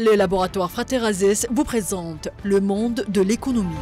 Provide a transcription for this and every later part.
Les laboratoires Fraterazes vous présentent le monde de l'économie.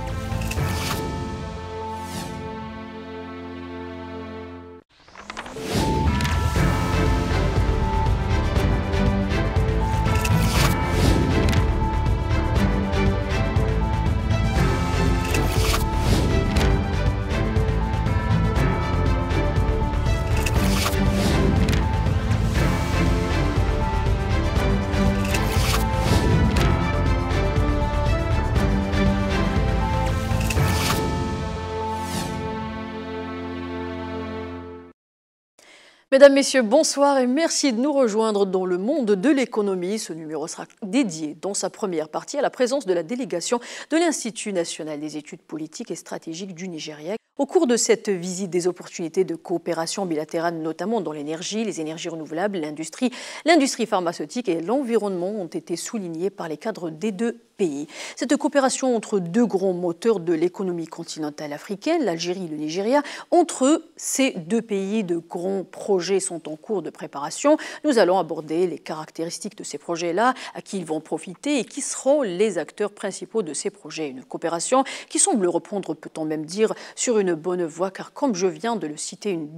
Mesdames, Messieurs, bonsoir et merci de nous rejoindre dans le monde de l'économie. Ce numéro sera dédié dans sa première partie à la présence de la délégation de l'Institut national des études politiques et stratégiques du Nigeria au cours de cette visite, des opportunités de coopération bilatérale, notamment dans l'énergie, les énergies renouvelables, l'industrie, l'industrie pharmaceutique et l'environnement ont été soulignés par les cadres des deux pays. Cette coopération entre deux grands moteurs de l'économie continentale africaine, l'Algérie et le Nigeria, entre eux, ces deux pays de grands projets sont en cours de préparation. Nous allons aborder les caractéristiques de ces projets-là, à qui ils vont profiter et qui seront les acteurs principaux de ces projets. Une coopération qui semble reprendre, peut-on même dire, sur une une bonne voie, car comme je viens de le citer, une,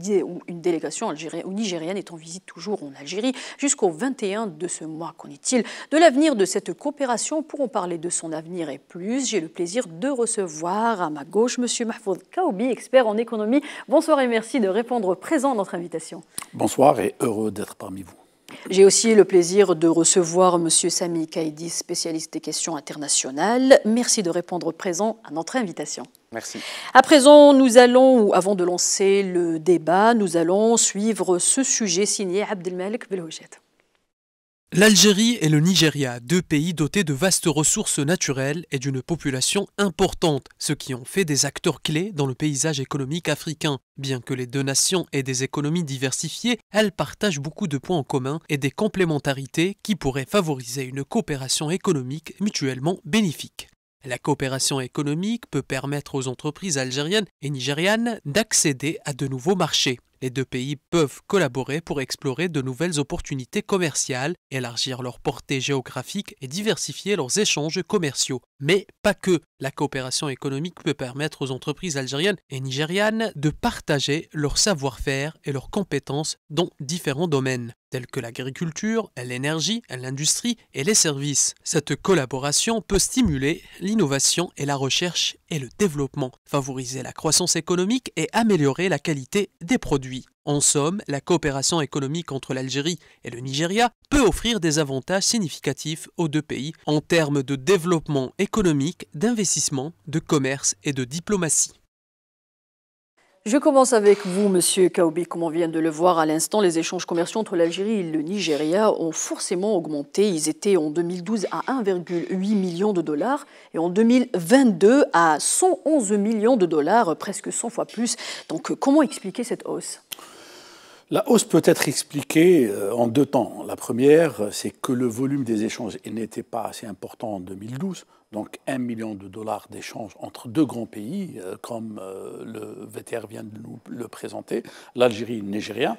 une délégation algérienne ou nigérienne est en visite toujours en Algérie jusqu'au 21 de ce mois. Qu'en est-il de l'avenir de cette coopération Pour en parler de son avenir et plus, j'ai le plaisir de recevoir à ma gauche M. Mahfoud Kaoubi, expert en économie. Bonsoir et merci de répondre présent à notre invitation. Bonsoir et heureux d'être parmi vous. J'ai aussi le plaisir de recevoir M. Sami Kaidi, spécialiste des questions internationales. Merci de répondre présent à notre invitation. Merci. À présent, nous allons, ou avant de lancer le débat, nous allons suivre ce sujet signé Abdelmalek Belhouchet. L'Algérie et le Nigeria, deux pays dotés de vastes ressources naturelles et d'une population importante, ce qui en fait des acteurs clés dans le paysage économique africain. Bien que les deux nations aient des économies diversifiées, elles partagent beaucoup de points en commun et des complémentarités qui pourraient favoriser une coopération économique mutuellement bénéfique. La coopération économique peut permettre aux entreprises algériennes et nigérianes d'accéder à de nouveaux marchés. Les deux pays peuvent collaborer pour explorer de nouvelles opportunités commerciales, élargir leur portée géographique et diversifier leurs échanges commerciaux. Mais pas que. La coopération économique peut permettre aux entreprises algériennes et nigérianes de partager leur savoir-faire et leurs compétences dans différents domaines tels que l'agriculture, l'énergie, l'industrie et les services. Cette collaboration peut stimuler l'innovation et la recherche et le développement, favoriser la croissance économique et améliorer la qualité des produits. En somme, la coopération économique entre l'Algérie et le Nigeria peut offrir des avantages significatifs aux deux pays en termes de développement économique, d'investissement, de commerce et de diplomatie. Je commence avec vous, Monsieur Kaoubi. Comme on vient de le voir à l'instant, les échanges commerciaux entre l'Algérie et le Nigeria ont forcément augmenté. Ils étaient en 2012 à 1,8 million de dollars et en 2022 à 111 millions de dollars, presque 100 fois plus. Donc comment expliquer cette hausse la hausse peut être expliquée euh, en deux temps. La première, c'est que le volume des échanges n'était pas assez important en 2012, donc un million de dollars d'échanges entre deux grands pays, euh, comme euh, le VTR vient de nous le présenter, l'Algérie et le Nigeria.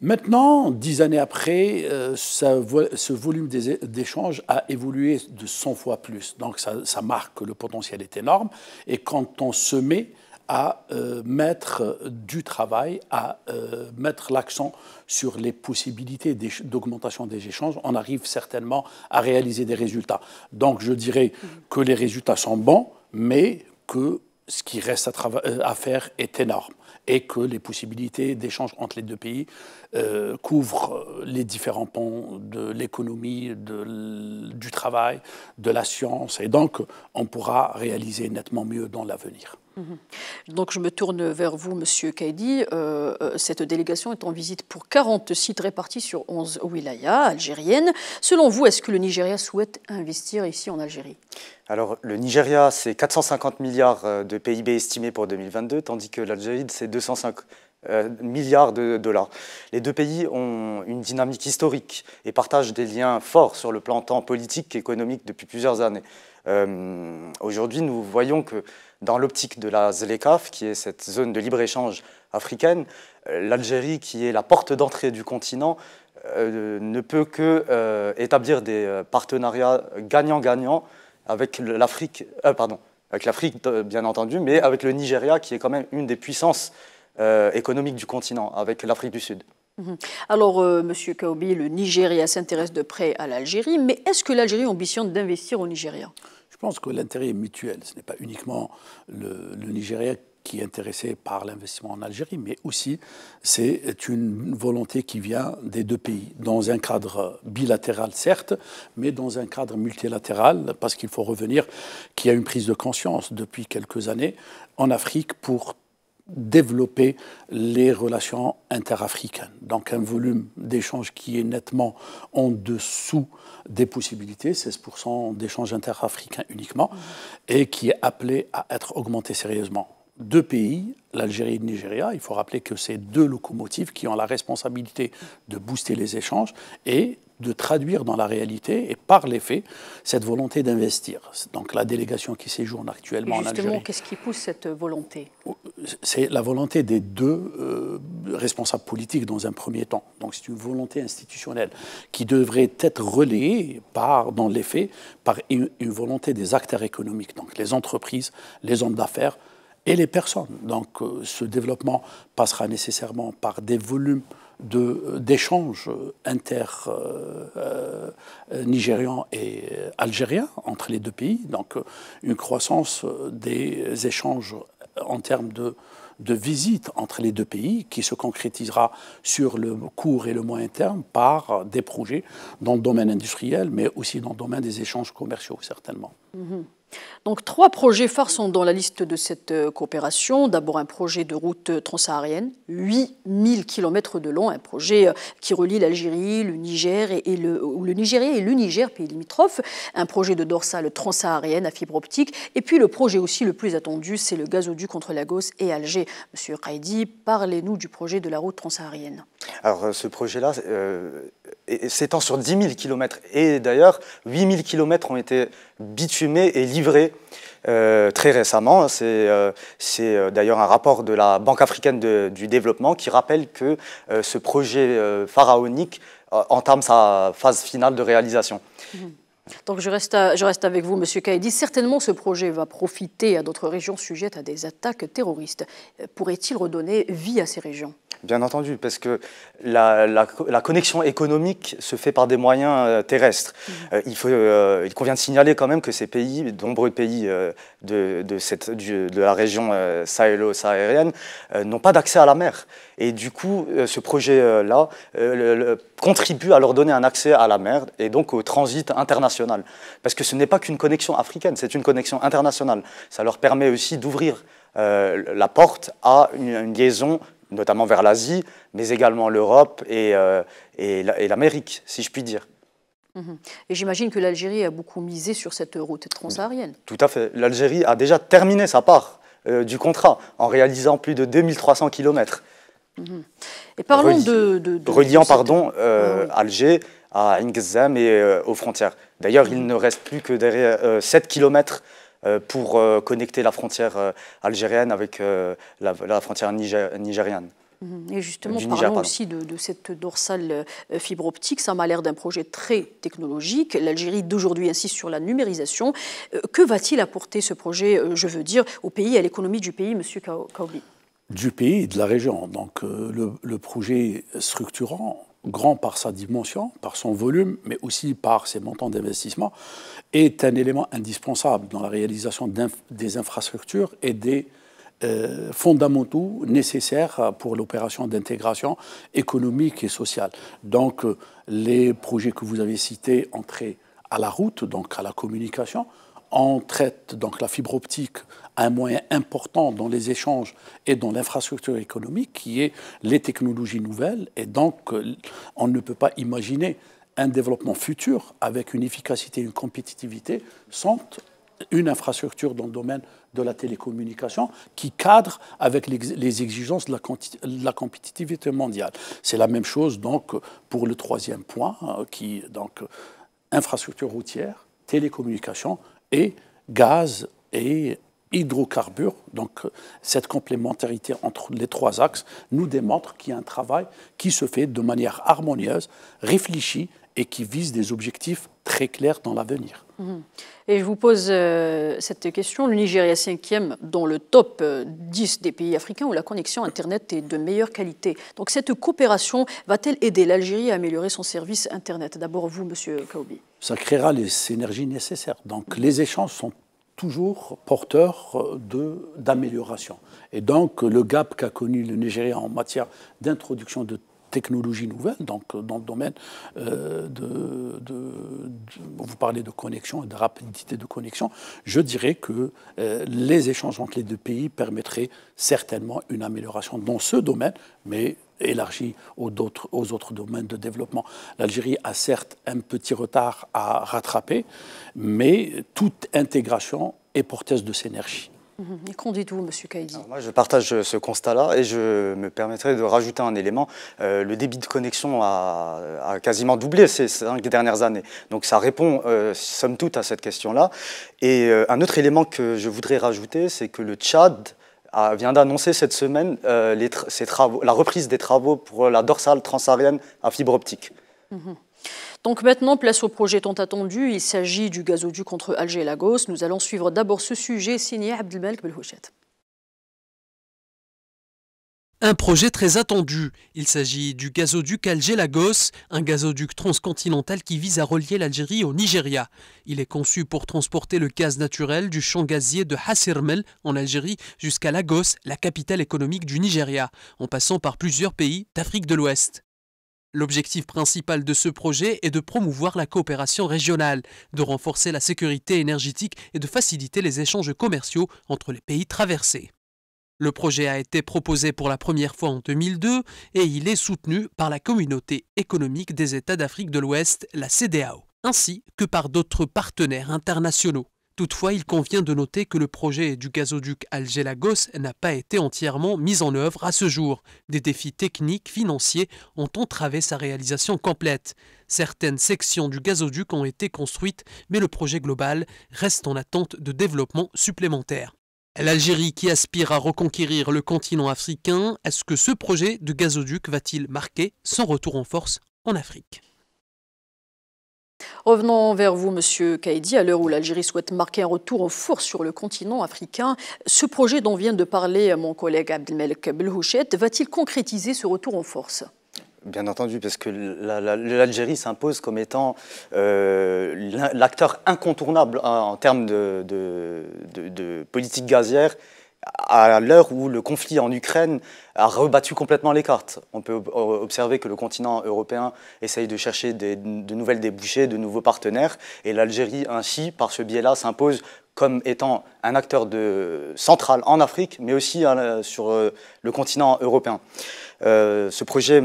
Maintenant, dix années après, ce volume d'échanges a évolué de 100 fois plus. Donc ça, marque que le potentiel est énorme. Et quand on se met à euh, mettre du travail, à euh, mettre l'accent sur les possibilités d'augmentation des échanges, on arrive certainement à réaliser des résultats. Donc je dirais que les résultats sont bons, mais que ce qui reste à, euh, faire est énorme et que les possibilités d'échange entre les deux pays couvrent les différents pans de l'économie, du travail, de la science, et donc on pourra réaliser nettement mieux dans l'avenir. Mhm. Donc je me tourne vers vous, Monsieur Kaidi. Euh, euh, cette délégation est en visite pour 40 sites répartis sur 11 wilayas algériennes. Selon vous, est-ce que le Nigeria souhaite investir ici en Algérie alors, le Nigeria, c'est 450 milliards euh, de PIB estimé pour 2022, tandis que l'Algérie, c'est 205 milliards de dollars. Les deux pays ont une dynamique historique et partagent des liens forts sur le plan tant politique qu'économique depuis plusieurs années. Aujourd'hui, nous voyons que dans l'optique de la ZLECAF, qui est cette zone de libre-échange africaine, euh, l'Algérie, qui est la porte d'entrée du continent, euh, ne peut que euh, établir des partenariats gagnant-gagnant avec l'Afrique, pardon, avec l'Afrique bien entendu, mais avec le Nigeria, qui est quand même une des puissances économiques du continent, avec l'Afrique du Sud. Mhm. Alors, Monsieur Kaobi, le Nigeria s'intéresse de près à l'Algérie, mais est-ce que l'Algérie ambitionne d'investir au Nigeria je pense que l'intérêt est mutuel. Ce n'est pas uniquement le, le Nigeria qui est intéressé par l'investissement en Algérie, mais aussi c'est une volonté qui vient des deux pays, dans un cadre bilatéral certes, mais dans un cadre multilatéral, parce qu'il faut revenir qu'il y a une prise de conscience depuis quelques années en Afrique pour développer les relations interafricaines. Donc un volume d'échanges qui est nettement en dessous des possibilités, 16% d'échanges interafricains uniquement, mhm. et qui est appelé à être augmenté sérieusement. Deux pays, l'Algérie et le Nigeria, il faut rappeler que c'est deux locomotives qui ont la responsabilité de booster les échanges et de traduire dans la réalité et par les faits cette volonté d'investir. Donc la délégation qui séjourne actuellement en Algérie. Justement, qu'est-ce qui pousse cette volonté C'est la volonté des deux euh, responsables politiques dans un premier temps. Donc c'est une volonté institutionnelle qui devrait être relayée par, dans les faits par une, volonté des acteurs économiques, donc les entreprises, les hommes d'affaires et les personnes. Donc euh, ce développement passera nécessairement par des volumes d'échanges inter-nigérians euh, euh, et algériens entre les deux pays, donc une croissance des échanges en termes de, visites entre les deux pays qui se concrétisera sur le court et le moyen terme par des projets dans le domaine industriel, mais aussi dans le domaine des échanges commerciaux, certainement. Mm-hmm. Donc trois projets phares sont dans la liste de cette euh, coopération. D'abord un projet de route euh, transsaharienne, 8000 km de long, un projet euh, qui relie l'Algérie, le Niger et, le, Nigeria et le Niger, pays limitrophes. un projet de dorsale transsaharienne à fibre optique. Et puis le projet aussi le plus attendu, c'est le gazoduc entre Lagos et Alger. Monsieur Kaidi, parlez-nous du projet de la route transsaharienne. Alors euh, ce projet-là euh, s'étend sur 10 000 km et d'ailleurs 8 000 km ont été bitumés et livrés euh, très récemment. Hein, c'est d'ailleurs un rapport de la Banque africaine du développement qui rappelle que ce projet pharaonique entame sa phase finale de réalisation. Mmh. Donc je reste, avec vous, Monsieur Kaidi. Certainement, ce projet va profiter à d'autres régions sujettes à des attaques terroristes. Pourrait-il redonner vie à ces régions Bien entendu, parce que la, connexion économique se fait par des moyens euh, terrestres. Mmh. Euh, il, faut, euh, il convient de signaler quand même que ces pays, de nombreux pays de, cette, de la région sahélo-saharienne, n'ont pas d'accès à la mer. Et du coup, ce projet-là contribue à leur donner un accès à la mer et donc au transit international. Parce que ce n'est pas qu'une connexion africaine, c'est une connexion internationale. Ça leur permet aussi d'ouvrir la porte à une liaison notamment vers l'Asie, mais également l'Europe et, euh, l'Amérique, si je puis dire. Mhm. Et j'imagine que l'Algérie a beaucoup misé sur cette route transsaharienne. Tout à fait. L'Algérie a déjà terminé sa part euh, du contrat en réalisant plus de 2300 km. Mhm. Et parlons de, de, de, Reliant, pardon, euh, ah Alger à Ingzem et aux frontières. D'ailleurs, il ne reste plus que derrière, 7 km euh, pour euh, connecter la frontière euh, algérienne avec la, frontière nigériane. Mhm. Et justement, parlons aussi de, cette dorsale fibre optique. Ça m'a l'air d'un projet très technologique. L'Algérie d'aujourd'hui insiste sur la numérisation. Que va-t-il apporter ce projet, je veux dire, au pays, à l'économie du pays, Monsieur Kaobi Du pays et de la région. Donc le, le projet structurant, grand par sa dimension, par son volume, mais aussi par ses montants d'investissement, est un élément indispensable dans la réalisation des infrastructures et des euh, fondamentaux nécessaires pour l'opération d'intégration économique et sociale. Donc euh, les projets que vous avez cités entraient à la route, donc à la communication, on traite donc la fibre optique un moyen important dans les échanges et dans l'infrastructure économique qui est les technologies nouvelles. Et donc, euh, on ne peut pas imaginer un développement futur avec une efficacité et une compétitivité sans une infrastructure dans le domaine de la télécommunication qui cadre avec les exigences de la, compétitivité mondiale. C'est la même chose donc pour le troisième point euh, qui donc euh, infrastructure routière, télécommunication, et gaz et hydrocarbures. Donc cette complémentarité entre les trois axes nous démontre qu'il y a un travail qui se fait de manière harmonieuse, réfléchie, et qui vise des objectifs très clairs dans l'avenir. Et je vous pose euh, cette question. Le Nigeria est cinquième dans le top 10 euh, des pays africains où la connexion Internet est de meilleure qualité. Donc cette coopération va-t-elle aider l'Algérie à améliorer son service Internet D'abord vous, Monsieur Kaoubi. Ça créera les synergies nécessaires. Donc les échanges sont toujours porteurs euh, d'amélioration. Et donc, le gap qu'a connu le Nigeria en matière d'introduction de technologies nouvelles, donc euh, dans le domaine euh, de, Vous parlez de connexion et de rapidité de connexion. Je dirais que euh, les échanges entre les deux pays permettraient certainement une amélioration dans ce domaine, mais élargie aux autres, aux autres domaines de développement. L'Algérie a certes un petit retard à rattraper, mais toute intégration est porteuse de synergie. Mhm. qu'en dites-vous, M. Kaidi Moi, je partage ce constat-là et je me permettrai de rajouter un élément. Euh, le débit de connexion a, quasiment doublé ces cinq dernières années. Donc, ça répond, euh, somme toute, à cette question-là. Et euh, un autre élément que je voudrais rajouter, c'est que le Tchad vient d'annoncer cette semaine les travaux, la reprise des travaux pour la dorsale transsaharienne à fibre optique. Mhm. Donc maintenant, place au projet tant attendu. Il s'agit du gazoduc entre Alger et Lagos. Nous allons suivre d'abord ce sujet signé Abdelmalek Belhouchet. Un projet très attendu. Il s'agit du gazoduc Alger-Lagos, un gazoduc transcontinental qui vise à relier l'Algérie au Nigeria. Il est conçu pour transporter le gaz naturel du champ gazier de Hassirmel en Algérie jusqu'à Lagos, la capitale économique du Nigeria, en passant par plusieurs pays d'Afrique de l'Ouest. L'objectif principal de ce projet est de promouvoir la coopération régionale, de renforcer la sécurité énergétique et de faciliter les échanges commerciaux entre les pays traversés. Le projet a été proposé pour la première fois en 2002 et il est soutenu par la Communauté économique des États d'Afrique de l'Ouest, la CDAO, ainsi que par d'autres partenaires internationaux. Toutefois, il convient de noter que le projet du gazoduc Algélagos n'a pas été entièrement mis en œuvre à ce jour. Des défis techniques, financiers ont entravé sa réalisation complète. Certaines sections du gazoduc ont été construites, mais le projet global reste en attente de développement supplémentaire. L'Algérie qui aspire à reconquérir le continent africain, est-ce que ce projet de gazoduc va-t-il marquer son retour en force en Afrique Revenons vers vous, Monsieur Kaidi, à l'heure où l'Algérie souhaite marquer un retour en force sur le continent africain, ce projet dont vient de parler mon collègue Abdelmelk Belhouchet va-t-il concrétiser ce retour en force Bien entendu, parce que l'Algérie s'impose comme étant euh, l'acteur incontournable en, termes de politique gazière à l'heure où le conflit en Ukraine a rebattu complètement les cartes. On peut observer que le continent européen essaye de chercher de nouvelles débouchés, de nouveaux partenaires, et l'Algérie ainsi, par ce biais-là, s'impose comme étant un acteur de, central en Afrique, mais aussi hein, sur euh, le continent européen. Euh, ce projet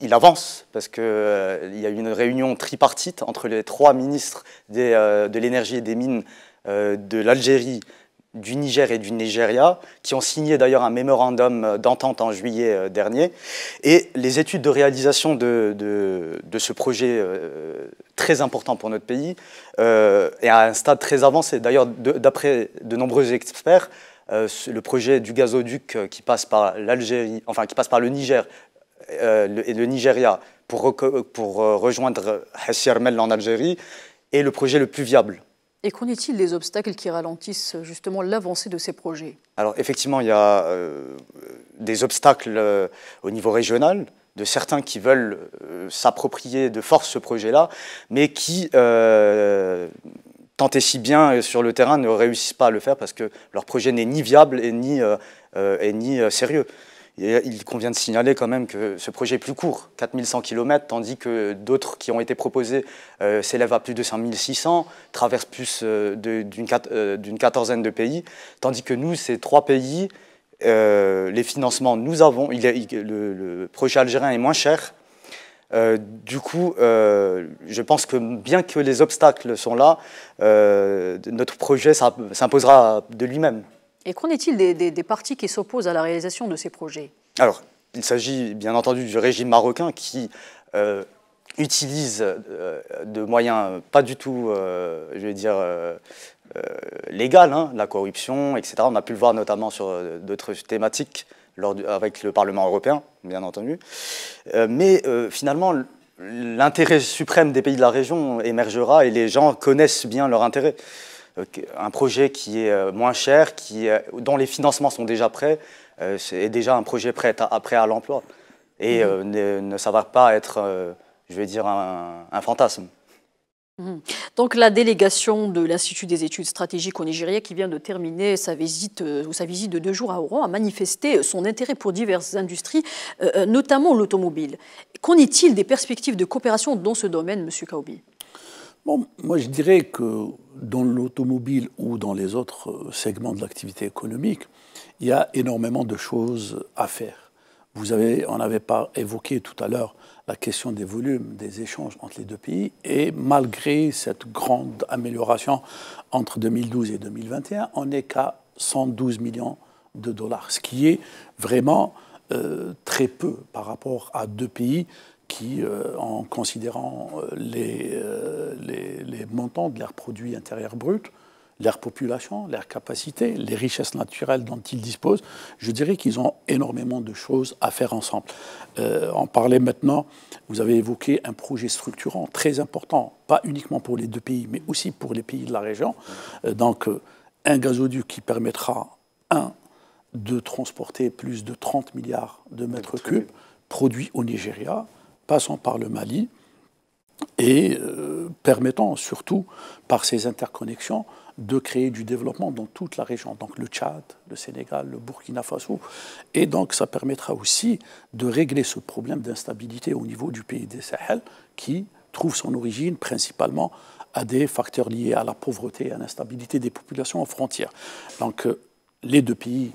il avance parce qu'il euh, y a eu une réunion tripartite entre les trois ministres de l'énergie et des mines de l'Algérie, du Niger et du Nigeria, qui ont signé d'ailleurs un mémorandum d'entente en juillet euh, dernier. Et les études de réalisation de, ce projet euh, très important pour notre pays euh, est à un stade très avancé. D'ailleurs, d'après de, nombreux experts, euh, le projet du gazoduc qui passe par l'Algérie, enfin qui passe par le Niger et le Nigeria pour, pour rejoindre Hassi en Algérie est le projet le plus viable et qu'en est-il des obstacles qui ralentissent justement l'avancée de ces projets Alors effectivement, il y a euh, des obstacles euh, au niveau régional de certains qui veulent euh, s'approprier de force ce projet-là, mais qui, tant et si bien sur le terrain, ne réussissent pas à le faire parce que leur projet n'est ni viable et et ni sérieux. Euh, il convient de signaler quand même que ce projet est plus court, 4100 km, tandis que d'autres qui ont été proposés euh, s'élèvent à plus de 5600, traversent plus euh, d'une quatorzaine de pays, tandis que nous, ces trois pays, les financements, nous avons, le, le, projet algérien est moins cher. du coup, je pense que bien que les obstacles sont là, notre projet s'imposera de lui-même. Et qu'en est-il des, partis qui s'opposent à la réalisation de ces projets Alors, il s'agit bien entendu du régime marocain qui euh, utilise euh, de moyens pas du tout, euh, je vais dire, légal, hein, la corruption, etc. On a pu le voir notamment sur d'autres thématiques lors avec le Parlement européen, bien entendu. mais finalement, l'intérêt suprême des pays de la région émergera et les gens connaissent bien leur intérêt. Euh, un projet qui est euh, moins cher, qui, euh, dont les financements sont déjà prêts, est déjà un projet prêt à, l'emploi. Et mmh. ne, ne, ça va pas être, je vais dire, un, fantasme. Mmh. Donc la délégation de l'Institut des études stratégiques au Nigeria, qui vient de terminer sa visite, ou sa visite de deux jours à Oran, a manifesté son intérêt pour diverses industries, notamment l'automobile. Qu'en est-il des perspectives de coopération dans ce domaine, Monsieur Kaoubi moi je dirais que dans l'automobile ou dans les autres euh, segments de l'activité économique, il y a énormément de choses à faire. Vous avez, on n'avait pas évoqué tout à l'heure la question des volumes, des échanges entre les deux pays, et malgré cette grande amélioration entre 2012 et 2021, on n'est qu'à 112 millions de dollars, ce qui est vraiment euh, très peu par rapport à deux pays qui, euh, en considérant euh, euh, les, montants de leurs produit intérieur brut, leur population, leurs capacités, les richesses naturelles dont ils disposent, je dirais qu'ils ont énormément de choses à faire ensemble. en parler maintenant, vous avez évoqué un projet structurant très important, pas uniquement pour les deux pays, mais aussi pour les pays de la région. donc, un gazoduc qui permettra, un, de transporter plus de 30 milliards de mètres cubes produits au Nigeria, passant par le Mali et euh, permettant surtout, par ces interconnexions, de créer du développement dans toute la région, donc le Tchad, le Sénégal, le Burkina Faso. Et donc ça permettra aussi de régler ce problème d'instabilité au niveau du pays des Sahel qui trouve son origine principalement à des facteurs liés à la pauvreté et à l'instabilité des populations aux frontières. Donc euh, les deux pays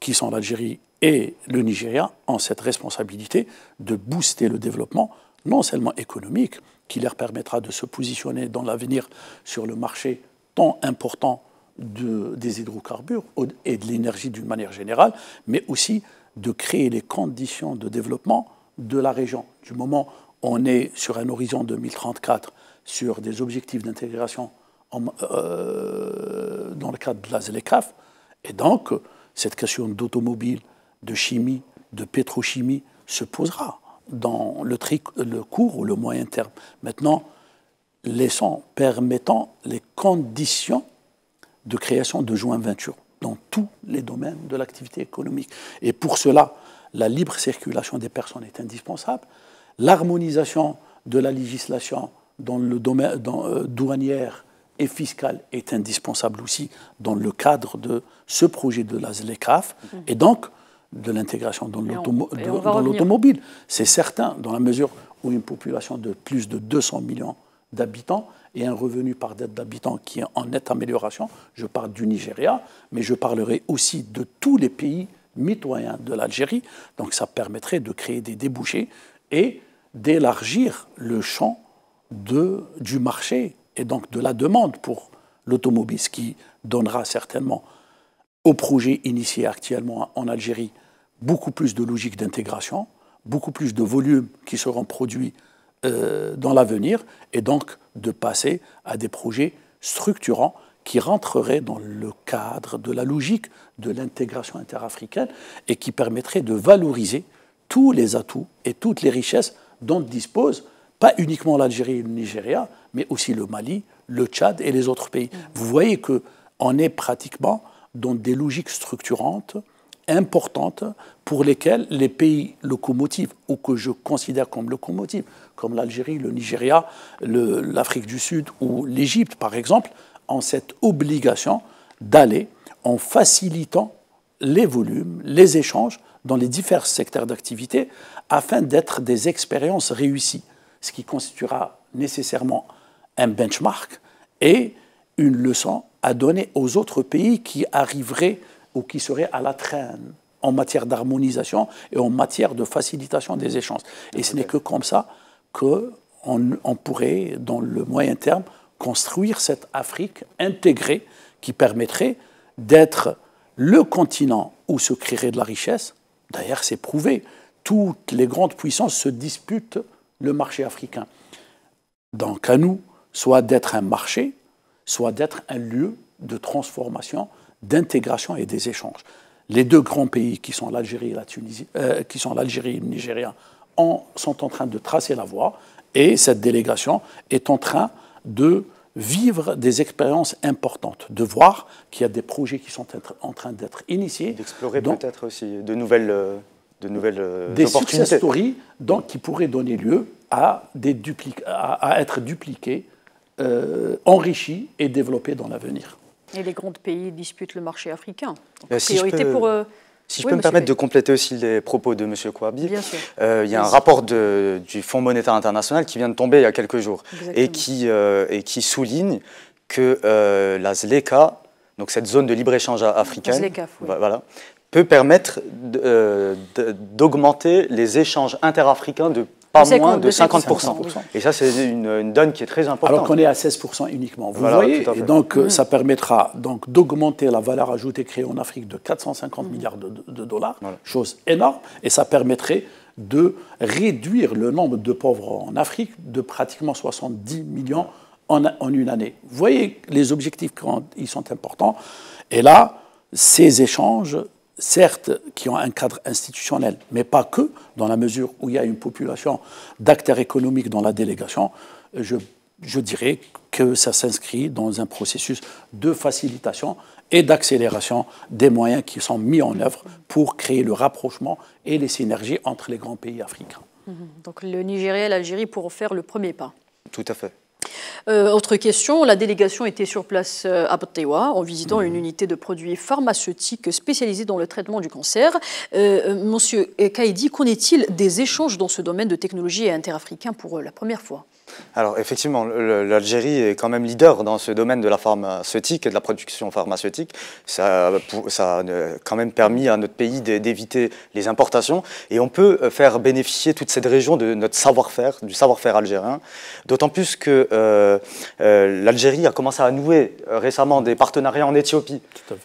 qui sont l'Algérie et le Nigeria ont cette responsabilité de booster le développement, non seulement économique, qui leur permettra de se positionner dans l'avenir sur le marché tant important des hydrocarbures et de l'énergie d'une manière générale, mais aussi de créer les conditions de développement de la région. Du moment où on est sur un horizon 2034, sur des objectifs d'intégration euh, dans le cadre de la ZLECAF, et donc cette question d'automobile, de chimie, de pétrochimie se posera dans le, le court ou le moyen terme. Maintenant, laissant, permettant les conditions de création de joint venture dans tous les domaines de l'activité économique. Et pour cela, la libre circulation des personnes est indispensable. L'harmonisation de la législation dans le domaine euh, douanière et fiscale est indispensable aussi dans le cadre de ce projet de la ZLECAF. Mmh. Et donc, de l'intégration dans l'automobile. C'est certain, dans la mesure où une population de plus de 200 millions d'habitants et un revenu par dette d'habitants qui est en nette amélioration, je parle du Nigeria, mais je parlerai aussi de tous les pays mitoyens de l'Algérie. Donc ça permettrait de créer des débouchés et d'élargir le champ de, du marché et donc de la demande pour l'automobile, ce qui donnera certainement au projet initié actuellement en Algérie beaucoup plus de logique d'intégration, beaucoup plus de volumes qui seront produits euh, dans l'avenir, et donc de passer à des projets structurants qui rentreraient dans le cadre de la logique de l'intégration interafricaine et qui permettraient de valoriser tous les atouts et toutes les richesses dont disposent pas uniquement l'Algérie et le Nigeria, mais aussi le Mali, le Tchad et les autres pays. Vous voyez qu'on est pratiquement dans des logiques structurantes importantes pour lesquelles les pays locomotives, ou que je considère comme locomotives, comme l'Algérie, le Nigeria, l'Afrique du Sud ou l'Égypte, par exemple, ont cette obligation d'aller en facilitant les volumes, les échanges dans les divers secteurs d'activité afin d'être des expériences réussies, ce qui constituera nécessairement un benchmark et une leçon à donner aux autres pays qui arriveraient ou qui serait à la traîne en matière d'harmonisation et en matière de facilitation des échanges. Et ce n'est que comme ça qu'on pourrait, dans le moyen terme, construire cette Afrique intégrée qui permettrait d'être le continent où se créerait de la richesse. D'ailleurs, c'est prouvé. Toutes les grandes puissances se disputent le marché africain. Donc à nous, soit d'être un marché, soit d'être un lieu de transformation d'intégration et des échanges. Les deux grands pays qui sont l'Algérie et la euh, le Nigeria, en, sont en train de tracer la voie et cette délégation est en train de vivre des expériences importantes, de voir qu'il y a des projets qui sont en train d'être initiés. D'explorer peut-être aussi de nouvelles, euh, de nouvelles euh, des Success stories qui pourraient donner lieu à, être dupliqués, enrichis et développés dans l'avenir. Et les grands pays disputent le marché africain. si pour euh, Si je euh, peux me permettre de compléter aussi les propos de M. Kouabi, euh, il y a un rapport du Fonds monétaire international qui vient de tomber il y a quelques jours et qui, et qui souligne que la ZLECA, donc cette zone de libre-échange africaine, voilà, peut permettre d'augmenter les échanges interafricains de moins de 50%. Et ça, c'est une, donne qui est très importante. Alors qu'on est à 16% uniquement. Vous voyez Et donc, euh, mmh. ça permettra donc d'augmenter la valeur ajoutée créée en Afrique de 450 mmh. milliards de, dollars, chose énorme. Et ça permettrait de réduire le nombre de pauvres en Afrique de pratiquement 70 millions en, une année. Vous voyez les objectifs, ils sont importants. Et là, ces échanges certes, qui ont un cadre institutionnel, mais pas que, dans la mesure où il y a une population d'acteurs économiques dans la délégation, je, dirais que ça s'inscrit dans un processus de facilitation et d'accélération des moyens qui sont mis en œuvre pour créer le rapprochement et les synergies entre les grands pays africains. Mmh. Donc le Nigeria et l'Algérie pourront faire le premier pas. Tout à fait. Euh, autre question, la délégation était sur place euh, à Botewa en visitant mhm. une unité de produits pharmaceutiques spécialisée dans le traitement du cancer. Euh, monsieur Kaidi, qu'en est-il des échanges dans ce domaine de technologie interafricain pour la première fois alors effectivement, l'Algérie est quand même leader dans ce domaine de la pharmaceutique et de la production pharmaceutique. Ça, ça a quand même permis à notre pays d'éviter les importations et on peut euh, faire bénéficier toute cette région de notre savoir-faire, du savoir-faire algérien. D'autant plus que euh, euh, l'Algérie a commencé à nouer récemment des partenariats en Éthiopie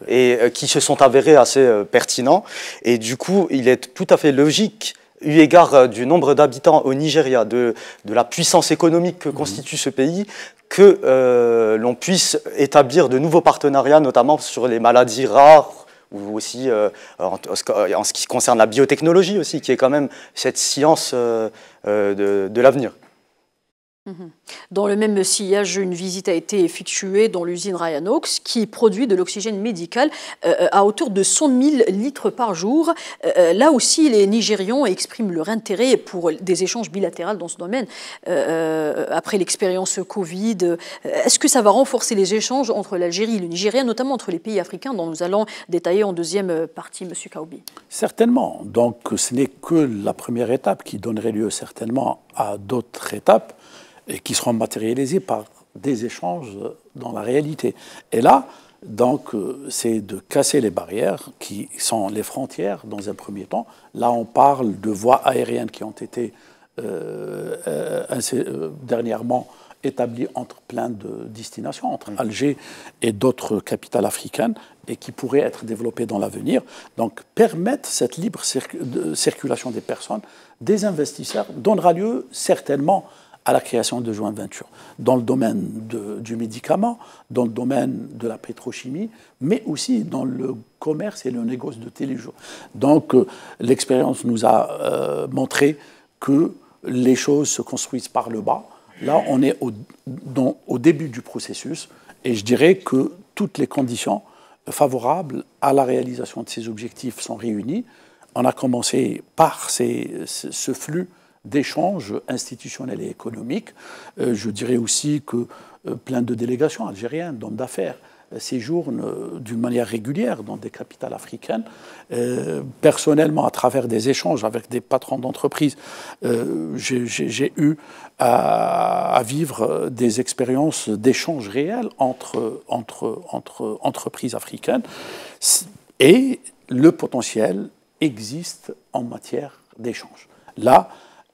et qui se sont avérés assez pertinents. Et du coup, il est tout à fait logique eu égard euh, du nombre d'habitants au Nigeria, de, la puissance économique que mhm. constitue ce pays, que euh, l'on puisse établir de nouveaux partenariats, notamment sur les maladies rares ou aussi euh, en, ce qui concerne la biotechnologie aussi, qui est quand même cette science de l'avenir. Mhm. Dans le même sillage, une visite a été effectuée dans l'usine Ryanox qui produit de l'oxygène médical euh, euh, à autour de 100 000 litres par jour. Euh, là aussi, les Nigérians expriment leur intérêt pour des échanges bilatéraux dans ce domaine. Après l'expérience Covid, est-ce que ça va renforcer les échanges entre l'Algérie et le Nigeria, notamment entre les pays africains dont nous allons détailler en deuxième partie, Monsieur Kaoubi Certainement. Donc ce n'est que la première étape qui donnerait lieu certainement à d'autres étapes et qui seront matérialisées par des échanges dans la réalité. Et là, donc, euh, c'est de casser les barrières qui sont les frontières dans un premier temps. Là, on parle de voies aériennes qui ont été euh, euh, dernièrement établies entre plein de destinations, entre Alger et d'autres capitales africaines, et qui pourraient être développées dans l'avenir. Donc, permettre cette libre circulation des personnes, des investisseurs, donnera lieu certainement à la création de joint venture dans le domaine du médicament, dans le domaine de la pétrochimie, mais aussi dans le commerce et le négoce de téléjour. Donc euh, l'expérience nous a euh, montré que les choses se construisent par le bas. Là, on est au, au début du processus et je dirais que toutes les conditions favorables à la réalisation de ces objectifs sont réunies. On a commencé par ce flux d'échanges institutionnels et économiques. Euh, je dirais aussi que euh, plein de délégations algériennes, d'hommes d'affaires, euh, séjournent d'une manière régulière dans des capitales africaines. personnellement, à travers des échanges avec des patrons d'entreprise, j'ai eu à, vivre des expériences d'échanges réels entre, entre, entre entreprises africaines. Et le potentiel existe en matière d'échanges. Là,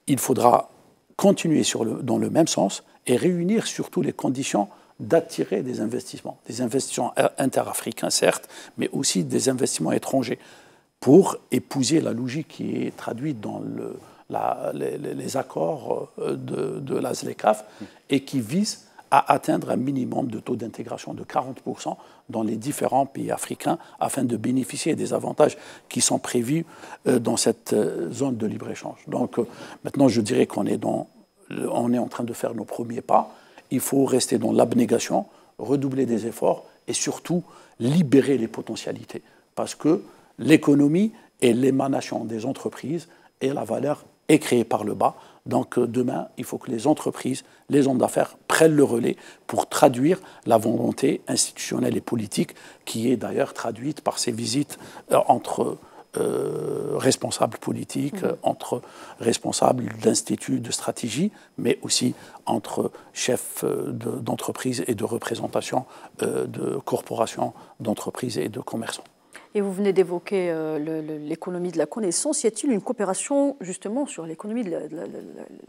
il faudra continuer dans le même sens et réunir surtout les conditions d'attirer des investissements, des investissements interafricains certes, mais aussi des investissements étrangers, pour épouser la logique qui est traduite dans les, accords euh, de, de et qui vise à atteindre un minimum de taux d'intégration de 40% dans les différents pays africains afin de bénéficier des avantages qui sont prévus euh, dans cette euh, zone de libre-échange. Donc euh, maintenant, je dirais qu'on est, en train de faire nos premiers pas. Il faut rester dans l'abnégation, redoubler des efforts et surtout libérer les potentialités. Parce que l'économie est l'émanation des entreprises et la valeur est créée par le bas. Donc demain, il faut que les entreprises, les hommes d'affaires prennent le relais pour traduire la volonté institutionnelle et politique qui est d'ailleurs traduite par ces visites euh, entre euh, responsables politiques, mm. entre responsables d'instituts de stratégie, mais aussi entre chefs euh, d'entreprise et de représentation de corporations, d'entreprises et de commerçants. Et vous venez d'évoquer euh, l'économie de la connaissance. Y a-t-il une coopération justement sur l'économie de,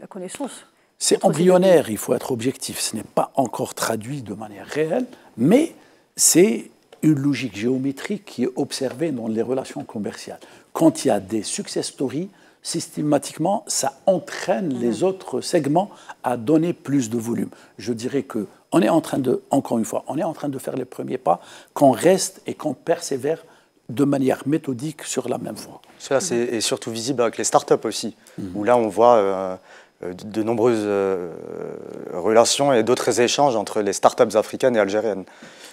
la, connaissance C'est embryonnaire, il faut être objectif. Ce n'est pas encore traduit de manière réelle, mais c'est une logique géométrique qui est observée dans les relations commerciales. Quand il y a des success stories, systématiquement, ça entraîne les mhm. autres segments à donner plus de volume. Je dirais que on est en train de, encore une fois, on est en train de faire les premiers pas, qu'on reste et qu'on persévère de manière méthodique sur la même voie. Cela c'est mhm. est surtout visible avec les startups aussi, mhm. où là on voit euh, euh, de, nombreuses euh, relations et d'autres échanges entre les startups africaines et algériennes.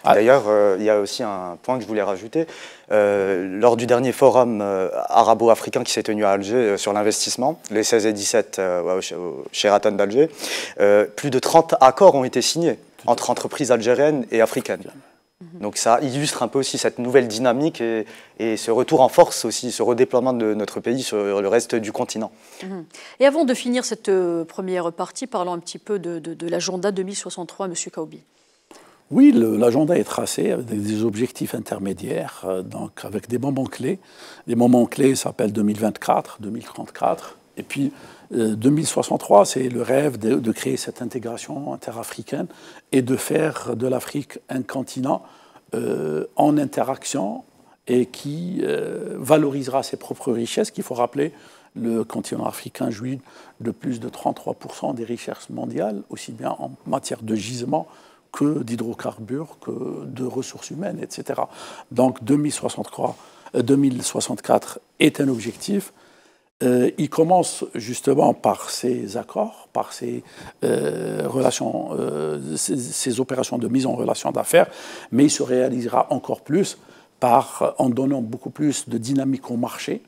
Ah. D'ailleurs, il y a aussi un point que je voulais rajouter. lors du dernier forum arabo-africain qui s'est tenu à Alger sur l'investissement, les 16 et 17 au Sheraton d'Alger, plus de 30 accords ont été signés entre entreprises algériennes et africaines. Mhm. Donc ça illustre un peu aussi cette nouvelle dynamique et, ce retour en force aussi, ce redéploiement de notre pays sur le reste du continent. Mhm. Et avant de finir cette euh, première partie, parlons un petit peu de, l'agenda 2063, M. Kaoubi. Oui, l'agenda est tracé avec des objectifs intermédiaires, euh, donc avec des moments clés. Les moments clés s'appellent 2024, 2034, et puis 2063, euh, c'est le rêve de, créer cette intégration interafricaine et de faire de l'Afrique un continent euh, en interaction et qui euh, valorisera ses propres richesses, qu'il faut rappeler, le continent africain jouit de plus de 33% des richesses mondiales, aussi bien en matière de gisements que d'hydrocarbures, que de ressources humaines, etc. Donc 2063, 2064 est un objectif euh, il commence justement par ces accords, par ces euh, relations, ces, euh, opérations de mise en relation d'affaires, mais il se réalisera encore plus en donnant beaucoup plus de dynamique au marché,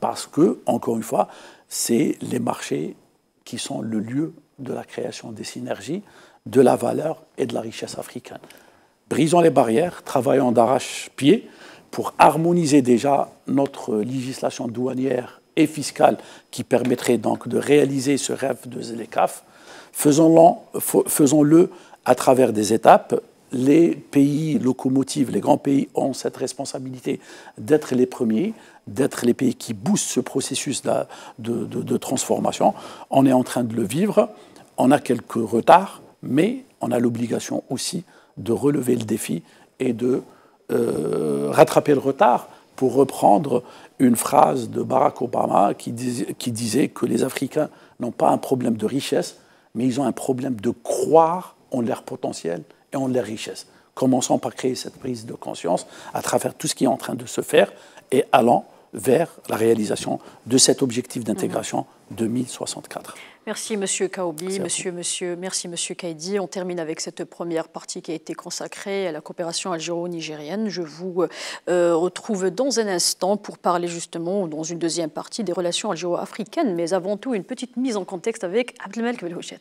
parce que, encore une fois, c'est les marchés qui sont le lieu de la création des synergies, de la valeur et de la richesse africaine. Brisons les barrières, travaillons d'arrache-pied pour harmoniser déjà notre législation douanière et fiscale qui permettrait donc de réaliser ce rêve de Zélekaf. faisons-le à travers des étapes. Les pays locomotives, les grands pays ont cette responsabilité d'être les premiers, d'être les pays qui boostent ce processus de, transformation. On est en train de le vivre, on a quelques retards, mais on a l'obligation aussi de relever le défi et de euh, rattraper le retard pour reprendre une phrase de Barack Obama qui, disait que les Africains n'ont pas un problème de richesse, mais ils ont un problème de croire en leur potentiel et en leur richesse. Commençons par créer cette prise de conscience à travers tout ce qui est en train de se faire et allons vers la réalisation de cet objectif d'intégration 2064. Merci Monsieur Kaoubi, Monsieur, Monsieur, merci Monsieur Kaidi. On termine avec cette première partie qui a été consacrée à la coopération algéro-nigérienne. Je vous euh, retrouve dans un instant pour parler justement dans une deuxième partie des relations algéro-africaines, mais avant tout une petite mise en contexte avec Abdelmalek Belhouchet.